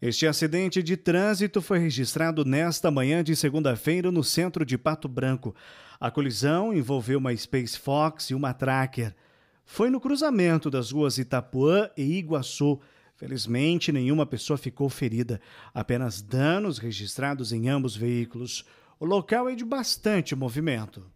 Este acidente de trânsito foi registrado nesta manhã de segunda-feira no centro de Pato Branco. A colisão envolveu uma Space Fox e uma Tracker. Foi no cruzamento das ruas Itapuã e Iguaçu. Felizmente, nenhuma pessoa ficou ferida, apenas danos registrados em ambos os veículos. O local é de bastante movimento.